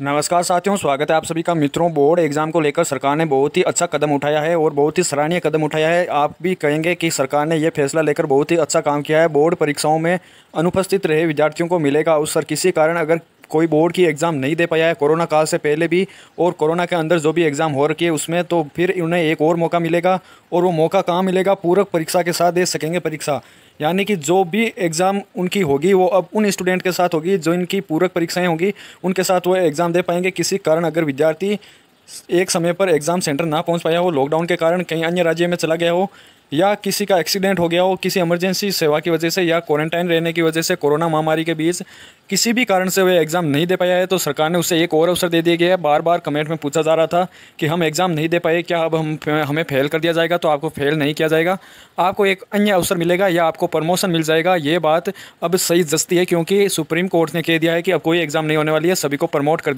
नमस्कार साथियों स्वागत है आप सभी का मित्रों बोर्ड एग्ज़ाम को लेकर सरकार ने बहुत ही अच्छा कदम उठाया है और बहुत ही सराहनीय कदम उठाया है आप भी कहेंगे कि सरकार ने यह फैसला लेकर बहुत ही अच्छा काम किया है बोर्ड परीक्षाओं में अनुपस्थित रहे विद्यार्थियों को मिलेगा अवसर किसी कारण अगर कोई बोर्ड की एग्ज़ाम नहीं दे पाया है कोरोना काल से पहले भी और कोरोना के अंदर जो भी एग्ज़ाम हो रखी है उसमें तो फिर उन्हें एक और मौका मिलेगा और वो मौका कहाँ मिलेगा पूरक परीक्षा के साथ दे सकेंगे परीक्षा यानी कि जो भी एग्ज़ाम उनकी होगी वो अब उन स्टूडेंट के साथ होगी जो इनकी पूरक परीक्षाएं होंगी उनके साथ वो एग्ज़ाम दे पाएंगे किसी कारण अगर विद्यार्थी एक समय पर एग्ज़ाम सेंटर ना पहुंच पाया हो लॉकडाउन के कारण कहीं अन्य राज्य में चला गया हो या किसी का एक्सीडेंट हो गया हो किसी इमरजेंसी सेवा की वजह से या क्वारंटाइन रहने की वजह से कोरोना महामारी के बीच किसी भी कारण से वह एग्ज़ाम नहीं दे पाया है तो सरकार ने उसे एक और अवसर दे दिया गया है बार बार कमेंट में पूछा जा रहा था कि हम एग्ज़ाम नहीं दे पाए क्या अब हम हमें फ़ेल कर दिया जाएगा तो आपको फ़ेल नहीं किया जाएगा आपको एक अन्य अवसर मिलेगा या आपको प्रमोशन मिल जाएगा ये बात अब सही जस्ती है क्योंकि सुप्रीम कोर्ट ने कह दिया है कि अब कोई एग्ज़ाम नहीं होने वाली है सभी को प्रमोट कर